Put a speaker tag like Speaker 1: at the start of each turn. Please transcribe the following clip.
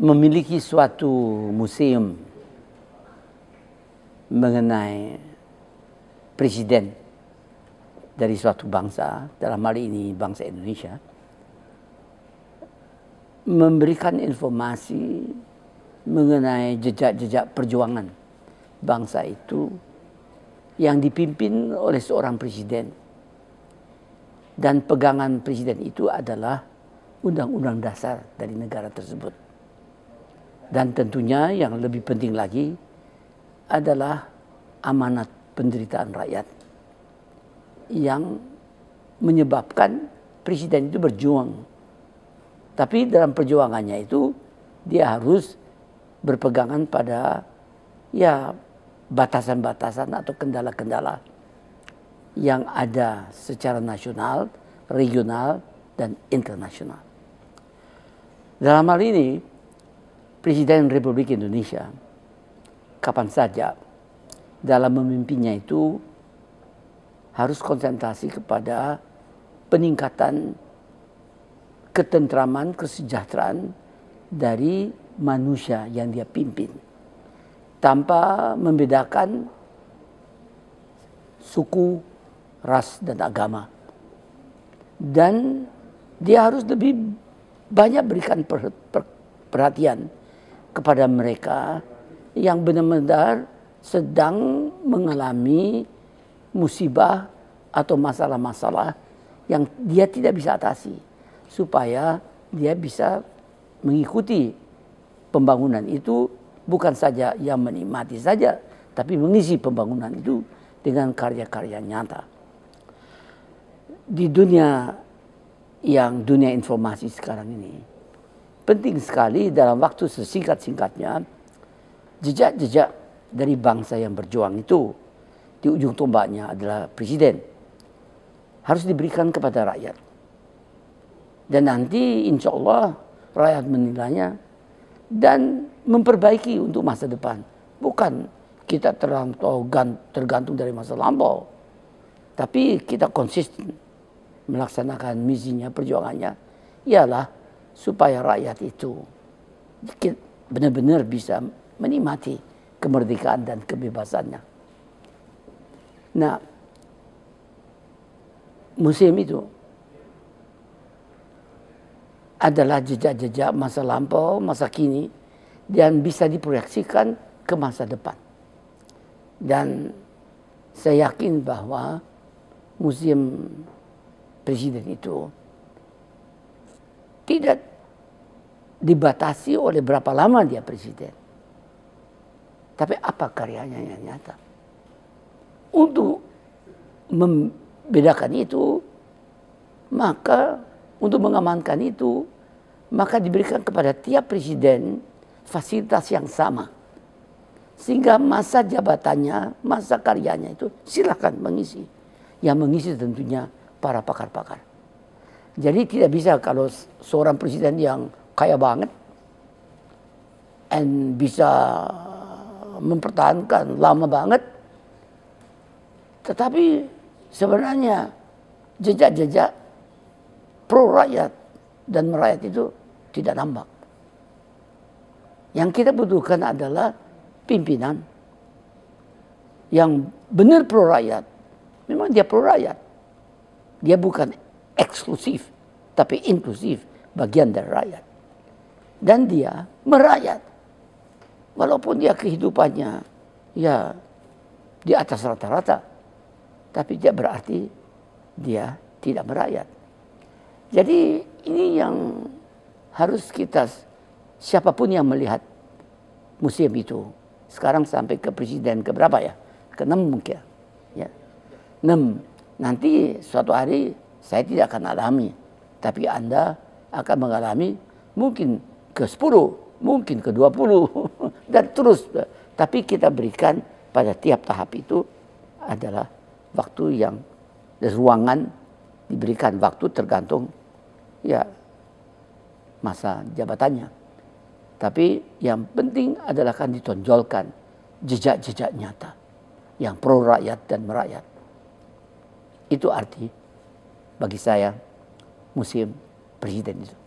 Speaker 1: memiliki suatu museum mengenai presiden dari suatu bangsa, dalam hal ini bangsa Indonesia, memberikan informasi mengenai jejak-jejak perjuangan bangsa itu yang dipimpin oleh seorang presiden. Dan pegangan presiden itu adalah undang-undang dasar dari negara tersebut. Dan tentunya yang lebih penting lagi adalah amanat penderitaan rakyat yang menyebabkan presiden itu berjuang. Tapi dalam perjuangannya itu dia harus berpegangan pada ya batasan-batasan atau kendala-kendala yang ada secara nasional, regional, dan internasional. Dalam hal ini, Presiden Republik Indonesia kapan saja dalam memimpinnya itu harus konsentrasi kepada peningkatan ketentraman, kesejahteraan dari manusia yang dia pimpin. Tanpa membedakan suku, ras, dan agama. Dan dia harus lebih banyak berikan perhatian kepada mereka yang benar-benar sedang mengalami musibah atau masalah-masalah yang dia tidak bisa atasi supaya dia bisa mengikuti pembangunan itu bukan saja yang menikmati saja tapi mengisi pembangunan itu dengan karya-karya nyata di dunia yang dunia informasi sekarang ini penting sekali dalam waktu sesingkat-singkatnya jejak-jejak dari bangsa yang berjuang itu di ujung tombaknya adalah presiden harus diberikan kepada rakyat dan nanti insya Allah rakyat menilainya dan memperbaiki untuk masa depan bukan kita tergantung dari masa lampau tapi kita konsisten melaksanakan misinya perjuangannya ialah supaya rakyat itu benar-benar bisa menikmati kemerdekaan dan kebebasannya. Nah, museum itu adalah jejak-jejak masa lampau, masa kini, dan bisa diproyeksikan ke masa depan. Dan saya yakin bahwa museum presiden itu tidak dibatasi oleh berapa lama dia presiden. Tapi apa karyanya yang nyata? Untuk membedakan itu, maka
Speaker 2: untuk mengamankan
Speaker 1: itu, maka diberikan kepada tiap presiden fasilitas yang sama. Sehingga masa jabatannya, masa karyanya itu silahkan mengisi. Yang mengisi tentunya para pakar-pakar. Jadi tidak bisa kalau seorang presiden yang kaya banget and bisa mempertahankan lama banget. Tetapi sebenarnya jejak-jejak pro rakyat dan merakyat itu tidak nampak. Yang kita butuhkan adalah pimpinan yang benar pro rakyat. Memang dia pro rakyat. Dia bukan eksklusif, tapi inklusif bagian dari rakyat. Dan dia merakyat. Walaupun dia kehidupannya ya di atas rata-rata, tapi tidak berarti dia tidak merakyat. Jadi ini yang harus kita siapapun yang melihat museum itu sekarang sampai ke presiden ke berapa ya? ke enam mungkin. Ya. 6. Nanti suatu hari saya tidak akan alami, tapi Anda akan mengalami mungkin ke 10, mungkin ke 20 dan terus. Tapi kita berikan pada tiap tahap itu adalah waktu yang ruangan diberikan waktu tergantung ya masa jabatannya. Tapi yang penting adalah akan ditonjolkan jejak-jejak nyata yang pro rakyat dan merakyat. Itu arti bagi saya musim presiden itu.